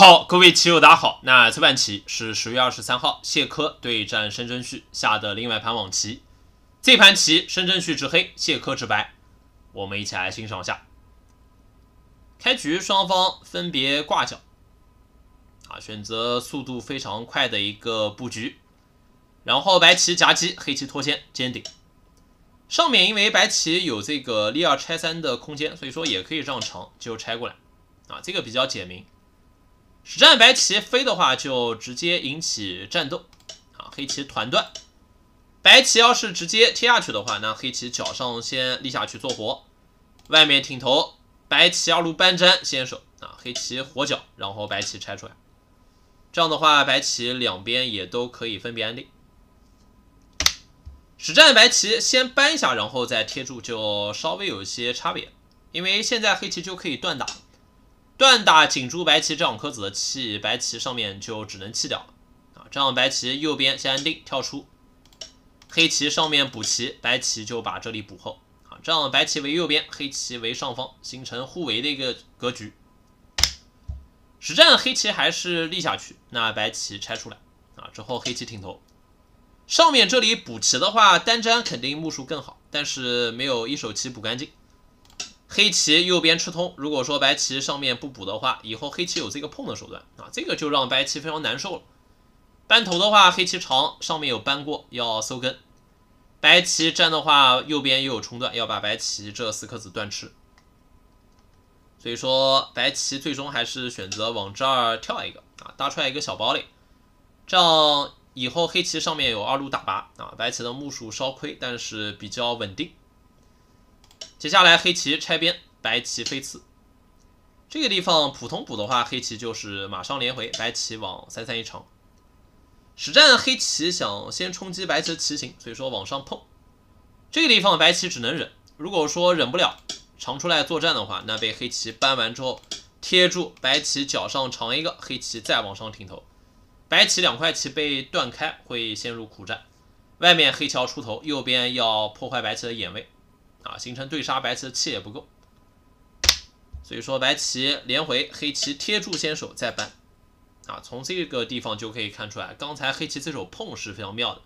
好，各位棋友，大家好。那这盘棋是十月二十三号谢柯对战深圳旭下的另外一盘网棋。这盘棋深圳旭执黑，谢柯执白，我们一起来欣赏一下。开局双方分别挂角，啊，选择速度非常快的一个布局。然后白棋夹击，黑棋脱先尖顶。上面因为白棋有这个立二拆三的空间，所以说也可以让长就拆过来，啊，这个比较简明。实战白棋飞的话，就直接引起战斗，啊，黑棋团断。白棋要是直接贴下去的话，那黑棋角上先立下去做活，外面挺头。白棋二路搬粘先手，啊，黑棋活角，然后白棋拆出来。这样的话，白棋两边也都可以分别安定。实战白棋先搬一下，然后再贴住，就稍微有一些差别，因为现在黑棋就可以断打。断打金珠白棋这两颗子的气，白棋上面就只能弃掉了啊！这样白棋右边先安定，跳出黑棋上面补棋，白棋就把这里补后啊！这样白棋为右边，黑棋为上方，形成互为的一个格局。实战黑棋还是立下去，那白棋拆出来啊！之后黑棋挺头，上面这里补棋的话，单粘肯定目数更好，但是没有一手棋补干净。黑棋右边吃通，如果说白棋上面不补的话，以后黑棋有这个碰的手段啊，这个就让白棋非常难受了。扳头的话，黑棋长，上面有扳过，要收根。白棋占的话，右边又有冲断，要把白棋这四颗子断吃。所以说，白棋最终还是选择往这儿跳一个啊，搭出来一个小堡垒，这样以后黑棋上面有二路打拔啊，白棋的目数稍亏，但是比较稳定。接下来黑棋拆边，白棋飞刺。这个地方普通补的话，黑棋就是马上连回，白棋往三三一长。实战黑棋想先冲击白棋的棋形，所以说往上碰。这个地方白棋只能忍，如果说忍不了长出来作战的话，那被黑棋扳完之后贴住，白棋脚上长一个，黑棋再往上挺头，白棋两块棋被断开，会陷入苦战。外面黑桥出头，右边要破坏白棋的眼位。啊，形成对杀白棋的气也不够，所以说白棋连回，黑棋贴住先手再扳。啊，从这个地方就可以看出来，刚才黑棋这手碰是非常妙的，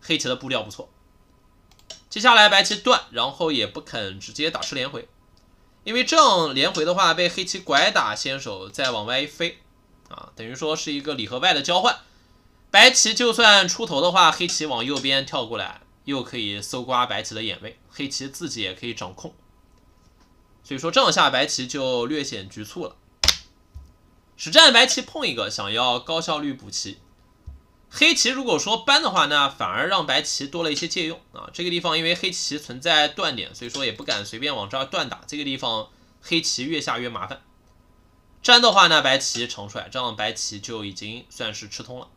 黑棋的步调不错。接下来白棋断，然后也不肯直接打吃连回，因为这样连回的话，被黑棋拐打先手再往外一飞，啊，等于说是一个里和外的交换。白棋就算出头的话，黑棋往右边跳过来。又可以搜刮白棋的眼位，黑棋自己也可以掌控，所以说这样下白棋就略显局促了。实战白棋碰一个，想要高效率补棋，黑棋如果说搬的话，那反而让白棋多了一些借用啊。这个地方因为黑棋存在断点，所以说也不敢随便往这儿断打。这个地方黑棋越下越麻烦，粘的话呢，白棋长出来，这样白棋就已经算是吃通了。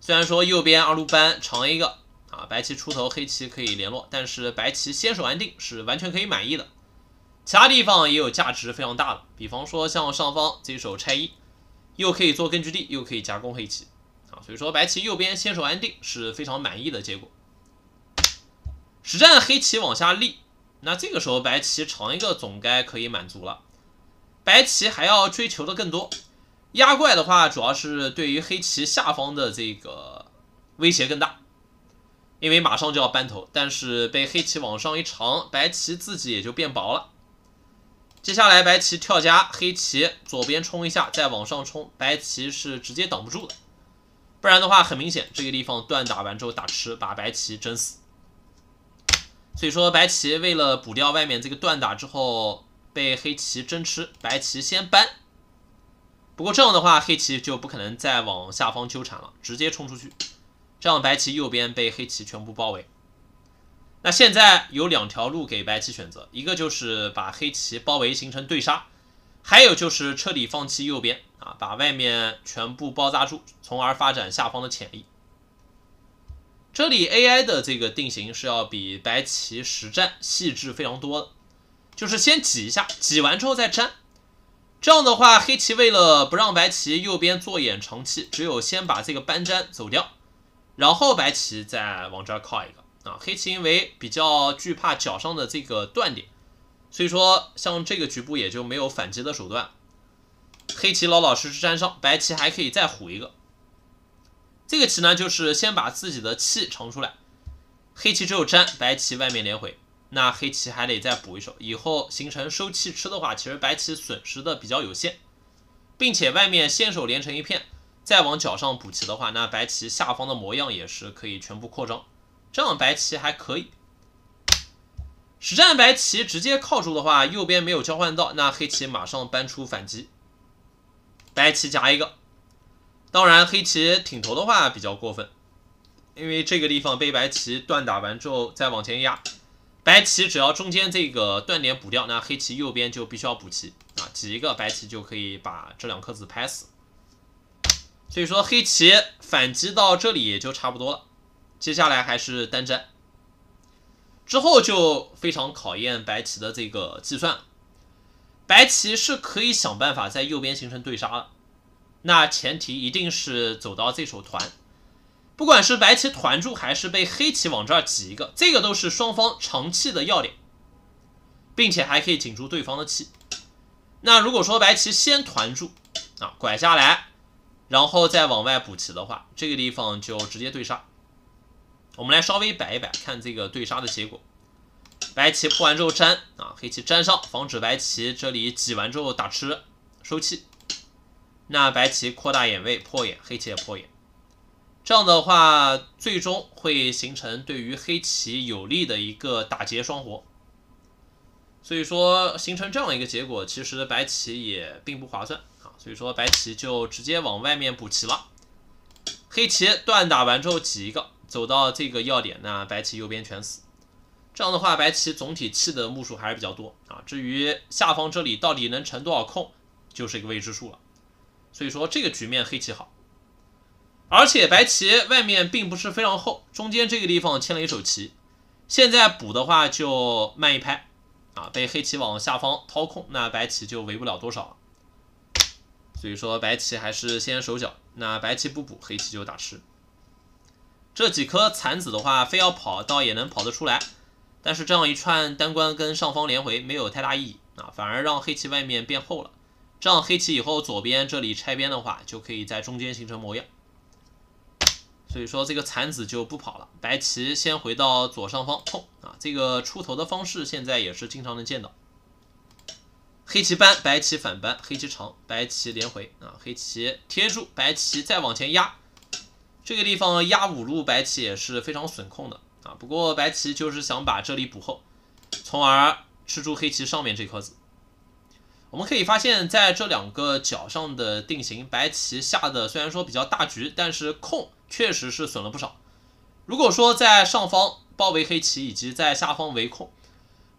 虽然说右边二路搬长一个。啊，白棋出头，黑棋可以联络，但是白棋先手安定是完全可以满意的。其他地方也有价值非常大的，比方说像上方这一手拆一，又可以做根据地，又可以夹攻黑棋。啊，所以说白棋右边先手安定是非常满意的结果。实战黑棋往下立，那这个时候白棋长一个总该可以满足了。白棋还要追求的更多，压怪的话主要是对于黑棋下方的这个威胁更大。因为马上就要扳头，但是被黑棋往上一长，白棋自己也就变薄了。接下来白棋跳夹，黑棋左边冲一下，再往上冲，白棋是直接挡不住的。不然的话，很明显这个地方断打完之后打吃，把白棋整死。所以说白棋为了补掉外面这个断打之后被黑棋真吃，白棋先搬。不过这样的话，黑棋就不可能再往下方纠缠了，直接冲出去。这样白棋右边被黑棋全部包围。那现在有两条路给白棋选择，一个就是把黑棋包围形成对杀，还有就是彻底放弃右边啊，把外面全部包扎住，从而发展下方的潜力。这里 AI 的这个定型是要比白棋实战细致非常多的，就是先挤一下，挤完之后再粘。这样的话，黑棋为了不让白棋右边做眼长气，只有先把这个扳粘走掉。然后白棋再往这靠一个啊，黑棋因为比较惧怕脚上的这个断点，所以说像这个局部也就没有反击的手段。黑棋老老实实粘上，白棋还可以再虎一个。这个棋呢，就是先把自己的气长出来，黑棋只有粘，白棋外面连回，那黑棋还得再补一手，以后形成收气吃的话，其实白棋损失的比较有限，并且外面先手连成一片。再往脚上补齐的话，那白棋下方的模样也是可以全部扩张，这样白棋还可以。实战白棋直接靠住的话，右边没有交换到，那黑棋马上搬出反击，白棋夹一个。当然，黑棋挺头的话比较过分，因为这个地方被白棋断打完之后再往前压，白棋只要中间这个断点补掉，那黑棋右边就必须要补齐啊，挤一个白棋就可以把这两颗子拍死。所以说黑棋反击到这里也就差不多了，接下来还是单战，之后就非常考验白棋的这个计算。白棋是可以想办法在右边形成对杀的，那前提一定是走到这手团，不管是白棋团住还是被黑棋往这儿挤一个，这个都是双方长气的要点，并且还可以紧住对方的气。那如果说白棋先团住啊，拐下来。然后再往外补棋的话，这个地方就直接对杀。我们来稍微摆一摆，看这个对杀的结果。白棋破完之后粘啊，黑棋粘上，防止白棋这里挤完之后打吃收气。那白棋扩大眼位破眼，黑棋也破眼，这样的话最终会形成对于黑棋有利的一个打劫双活。所以说形成这样一个结果，其实白棋也并不划算。所以说白棋就直接往外面补棋了，黑棋断打完之后挤一个，走到这个要点，那白棋右边全死。这样的话，白棋总体弃的目数还是比较多啊。至于下方这里到底能成多少空，就是一个未知数了。所以说这个局面黑棋好，而且白棋外面并不是非常厚，中间这个地方牵了一手棋，现在补的话就慢一拍啊，被黑棋往下方掏空，那白棋就围不了多少。所以说白棋还是先手脚，那白棋不补，黑棋就打吃。这几颗残子的话，非要跑，倒也能跑得出来。但是这样一串单关跟上方连回没有太大意义啊，反而让黑棋外面变厚了。这样黑棋以后左边这里拆边的话，就可以在中间形成模样。所以说这个残子就不跑了，白棋先回到左上方，冲啊！这个出头的方式现在也是经常能见到。黑棋扳，白棋反扳，黑棋长，白棋连回啊！黑棋贴住，白棋再往前压，这个地方压五路，白棋也是非常损控的啊！不过白棋就是想把这里补厚，从而吃住黑棋上面这颗子。我们可以发现，在这两个角上的定型，白棋下的虽然说比较大局，但是控确实是损了不少。如果说在上方包围黑棋，以及在下方围控。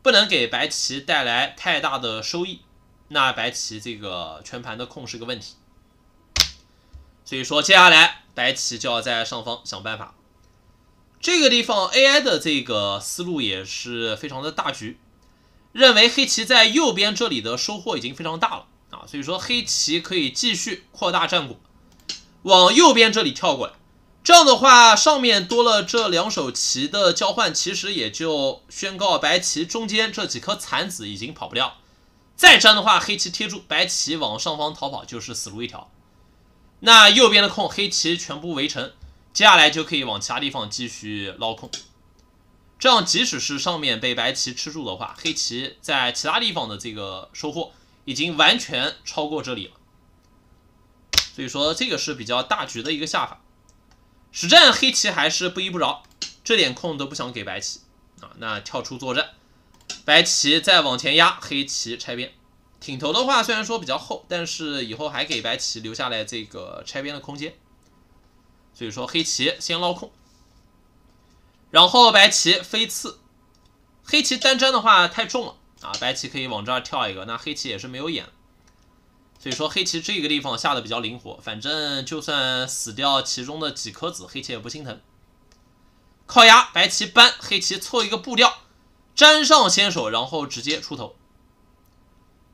不能给白棋带来太大的收益，那白棋这个全盘的控是个问题。所以说，接下来白棋就要在上方想办法。这个地方 AI 的这个思路也是非常的大局，认为黑棋在右边这里的收获已经非常大了啊，所以说黑棋可以继续扩大战果，往右边这里跳过来。这样的话，上面多了这两手棋的交换，其实也就宣告白棋中间这几颗残子已经跑不掉。再粘的话，黑棋贴住，白棋往上方逃跑就是死路一条。那右边的空，黑棋全部围成，接下来就可以往其他地方继续捞空。这样，即使是上面被白棋吃住的话，黑棋在其他地方的这个收获已经完全超过这里了。所以说，这个是比较大局的一个下法。实战黑棋还是不依不饶，这点空都不想给白棋啊！那跳出作战，白棋再往前压，黑棋拆边。挺头的话虽然说比较厚，但是以后还给白棋留下来这个拆边的空间。所以说黑棋先捞空，然后白棋飞刺，黑棋单粘的话太重了啊！白棋可以往这儿跳一个，那黑棋也是没有眼。所以说黑棋这个地方下的比较灵活，反正就算死掉其中的几颗子，黑棋也不心疼。靠牙，白棋搬，黑棋凑一个步调，粘上先手，然后直接出头。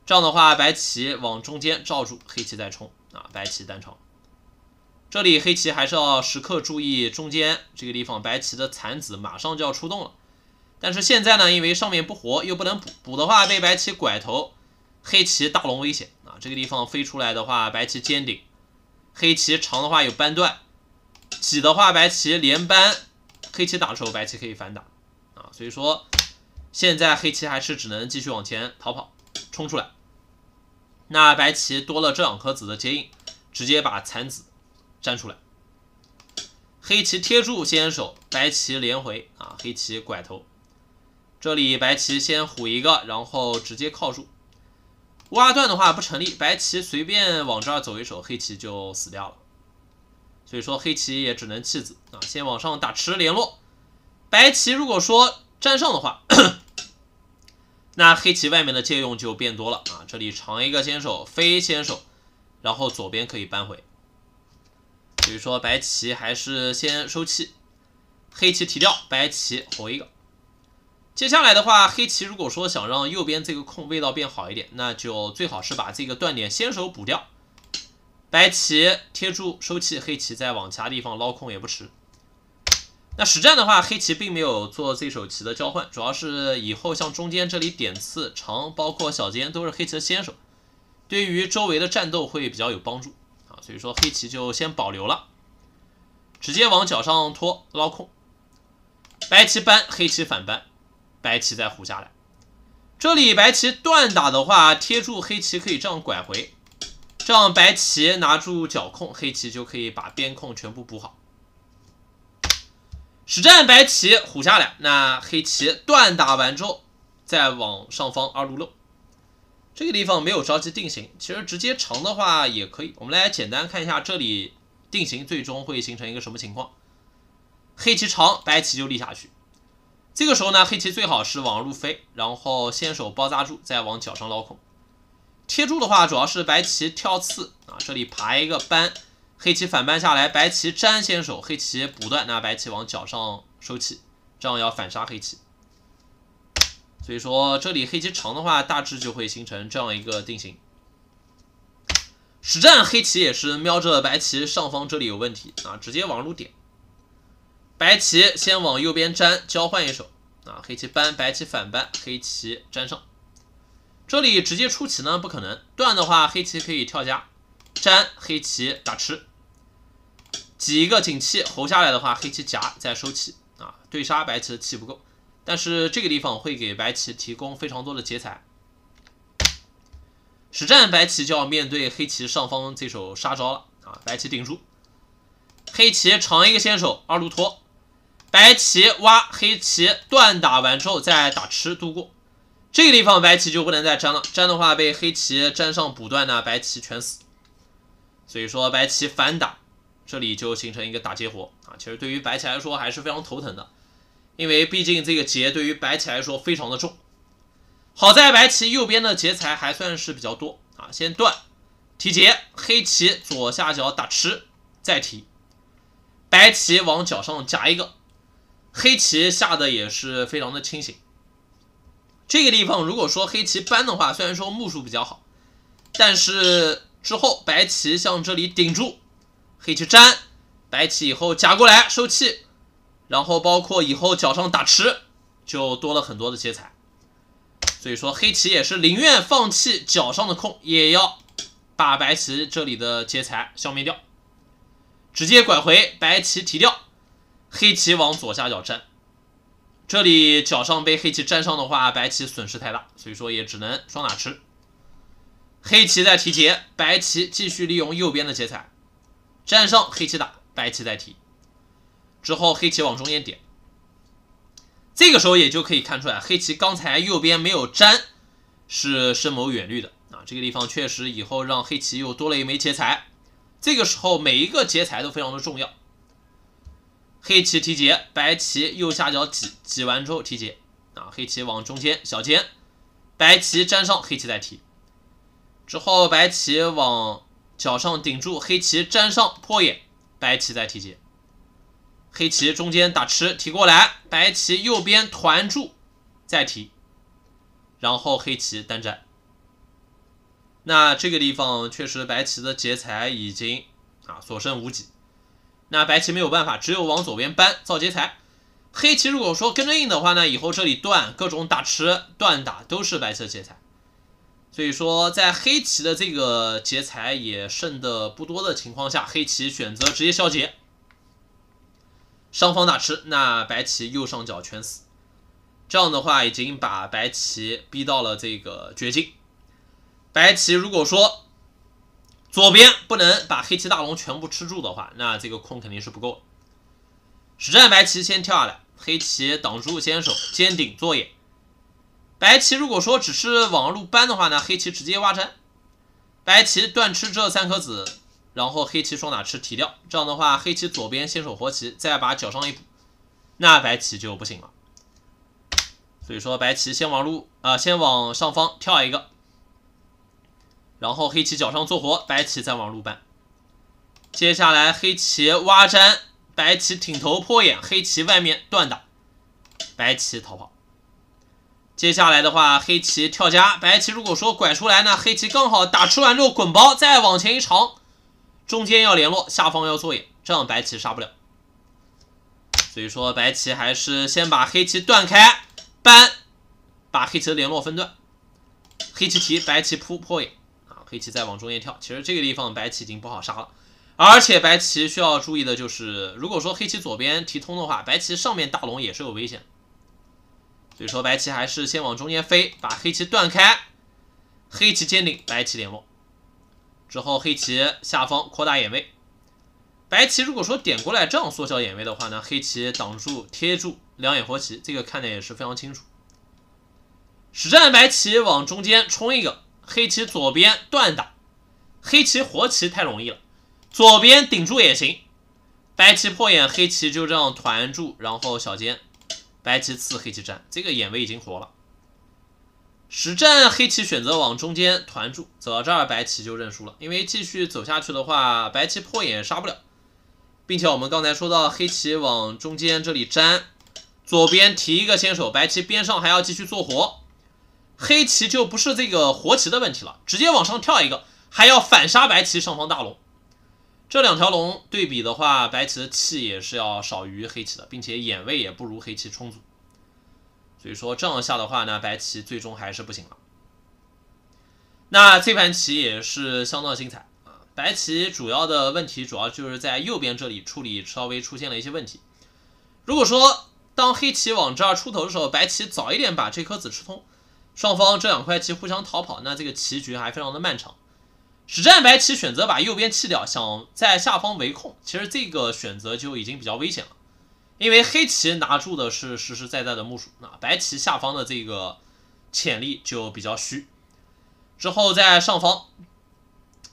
这样的话，白棋往中间罩住，黑棋再冲啊！白棋单闯。这里黑棋还是要时刻注意中间这个地方，白棋的残子马上就要出动了。但是现在呢，因为上面不活，又不能补，补的话被白棋拐头，黑棋大龙危险。这个地方飞出来的话，白棋尖顶，黑棋长的话有扳断，挤的话白棋连扳，黑棋打的时候白棋可以反打啊，所以说现在黑棋还是只能继续往前逃跑，冲出来。那白棋多了这两颗子的接应，直接把残子粘出来。黑棋贴住先手，白棋连回啊，黑棋拐头，这里白棋先虎一个，然后直接靠住。挖断的话不成立，白棋随便往这儿走一手，黑棋就死掉了。所以说黑棋也只能弃子啊，先往上打吃联络。白棋如果说占上的话，那黑棋外面的借用就变多了啊。这里长一个先手，飞先手，然后左边可以扳回。所以说白棋还是先收气，黑棋提掉，白棋活一个。接下来的话，黑棋如果说想让右边这个空味道变好一点，那就最好是把这个断点先手补掉。白棋贴住收气，黑棋再往其他地方捞空也不迟。那实战的话，黑棋并没有做这手棋的交换，主要是以后像中间这里点刺长，包括小尖都是黑棋的先手，对于周围的战斗会比较有帮助啊，所以说黑棋就先保留了，直接往脚上拖捞空。白棋扳，黑棋反扳。白棋再虎下来，这里白棋断打的话，贴住黑棋可以这样拐回，这样白棋拿住角控，黑棋就可以把边控全部补好。实战白棋虎下来，那黑棋断打完之后再往上方二路漏，这个地方没有着急定型，其实直接长的话也可以。我们来简单看一下这里定型最终会形成一个什么情况，黑棋长，白棋就立下去。这个时候呢，黑棋最好是往入飞，然后先手包扎住，再往脚上捞空。贴住的话，主要是白棋跳刺啊，这里爬一个扳，黑棋反扳下来，白棋粘先手，黑棋补断，那白棋往脚上收气，这样要反杀黑棋。所以说，这里黑棋长的话，大致就会形成这样一个定型。实战黑棋也是瞄着白棋上方这里有问题啊，直接往入点。白棋先往右边粘，交换一手啊！黑棋扳，白棋反扳，黑棋粘上。这里直接出棋呢，不可能断的话，黑棋可以跳家，粘，黑棋打吃，挤一个紧气。侯下来的话，黑棋夹再收气啊！对杀白棋的气不够，但是这个地方会给白棋提供非常多的劫材。实战白棋就要面对黑棋上方这手杀招了啊！白棋顶住，黑棋长一个先手，二路拖。白棋挖黑棋断，打完之后再打吃，度过这个地方，白棋就不能再粘了，粘的话被黑棋粘上补断呢，白棋全死。所以说白棋反打，这里就形成一个打劫活啊。其实对于白棋来说还是非常头疼的，因为毕竟这个劫对于白棋来说非常的重。好在白棋右边的劫材还算是比较多啊，先断提劫，黑棋左下角打吃再提，白棋往角上夹一个。黑棋下的也是非常的清醒。这个地方如果说黑棋搬的话，虽然说目数比较好，但是之后白棋向这里顶住，黑棋粘，白棋以后夹过来收气，然后包括以后脚上打吃，就多了很多的劫材。所以说黑棋也是宁愿放弃脚上的空，也要把白棋这里的劫材消灭掉，直接拐回白棋提掉。黑棋往左下角粘。这里角上被黑棋粘上的话，白棋损失太大，所以说也只能双打吃。黑棋在提劫，白棋继续利用右边的劫材粘上，黑棋打，白棋再提。之后黑棋往中间点，这个时候也就可以看出来，黑棋刚才右边没有粘，是深谋远虑的啊。这个地方确实以后让黑棋又多了一枚劫材，这个时候每一个劫材都非常的重要。黑棋提劫，白棋右下角挤，挤完之后提劫啊！黑棋往中间小尖，白棋粘上，黑棋再提，之后白棋往角上顶住，黑棋粘上破眼，白棋再提劫。黑棋中间打吃提过来，白棋右边团住再提，然后黑棋单着。那这个地方确实白棋的劫材已经啊所剩无几。那白棋没有办法，只有往左边搬，造劫材。黑棋如果说跟着应的话呢，以后这里断各种打吃、断打都是白色劫材。所以说，在黑棋的这个劫材也剩的不多的情况下，黑棋选择直接消劫，上方打吃，那白棋右上角全死。这样的话，已经把白棋逼到了这个绝境。白棋如果说，左边不能把黑棋大龙全部吃住的话，那这个空肯定是不够。实战白棋先跳下来，黑棋挡住先手，尖顶做眼。白棋如果说只是往路搬的话呢，黑棋直接挖粘。白棋断吃这三颗子，然后黑棋双打吃提掉，这样的话黑棋左边先手活棋，再把脚上一补，那白棋就不行了。所以说白棋先往路啊，先往上方跳一个。然后黑棋脚上做活，白棋再往路搬。接下来黑棋挖粘，白棋挺头破眼，黑棋外面断打，白棋逃跑。接下来的话，黑棋跳家，白棋如果说拐出来呢，黑棋刚好打出完之后滚包，再往前一长，中间要联络，下方要做眼，这样白棋杀不了。所以说，白棋还是先把黑棋断开，搬，把黑棋的联络分断，黑棋提，白棋扑破眼。黑棋再往中间跳，其实这个地方白棋已经不好杀了。而且白棋需要注意的就是，如果说黑棋左边提通的话，白棋上面大龙也是有危险。所以说白棋还是先往中间飞，把黑棋断开，黑棋尖顶，白棋联络，之后黑棋下方扩大眼位。白棋如果说点过来这样缩小眼位的话呢，黑棋挡住贴住两眼活棋，这个看的也是非常清楚。实战白棋往中间冲一个。黑棋左边断打，黑棋活棋太容易了，左边顶住也行。白棋破眼，黑棋就这样团住，然后小尖，白棋刺黑棋粘，这个眼位已经活了。实战黑棋选择往中间团住，走到这儿白棋就认输了，因为继续走下去的话，白棋破眼杀不了，并且我们刚才说到黑棋往中间这里粘，左边提一个先手，白棋边上还要继续做活。黑棋就不是这个活棋的问题了，直接往上跳一个，还要反杀白棋上方大龙。这两条龙对比的话，白棋的气也是要少于黑棋的，并且眼位也不如黑棋充足。所以说这样下的话呢，白棋最终还是不行了。那这盘棋也是相当精彩啊！白棋主要的问题主要就是在右边这里处理稍微出现了一些问题。如果说当黑棋往这儿出头的时候，白棋早一点把这颗子吃通。双方这两块棋互相逃跑，那这个棋局还非常的漫长。实战白棋选择把右边弃掉，想在下方围控，其实这个选择就已经比较危险了，因为黑棋拿住的是实实在在的目数，那白棋下方的这个潜力就比较虚。之后在上方，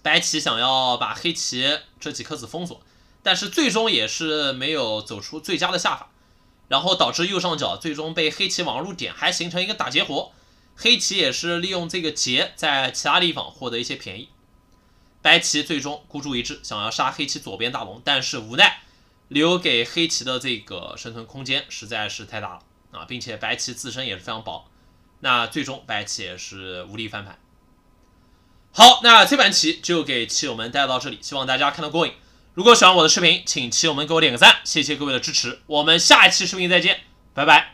白棋想要把黑棋这几颗子封锁，但是最终也是没有走出最佳的下法，然后导致右上角最终被黑棋网入点，还形成一个打劫活。黑棋也是利用这个劫在其他地方获得一些便宜，白棋最终孤注一掷想要杀黑棋左边大龙，但是无奈留给黑棋的这个生存空间实在是太大了啊，并且白棋自身也是非常薄，那最终白棋也是无力翻盘。好，那这盘棋就给棋友们带到这里，希望大家看得过瘾。如果喜欢我的视频，请棋友们给我点个赞，谢谢各位的支持。我们下一期视频再见，拜拜。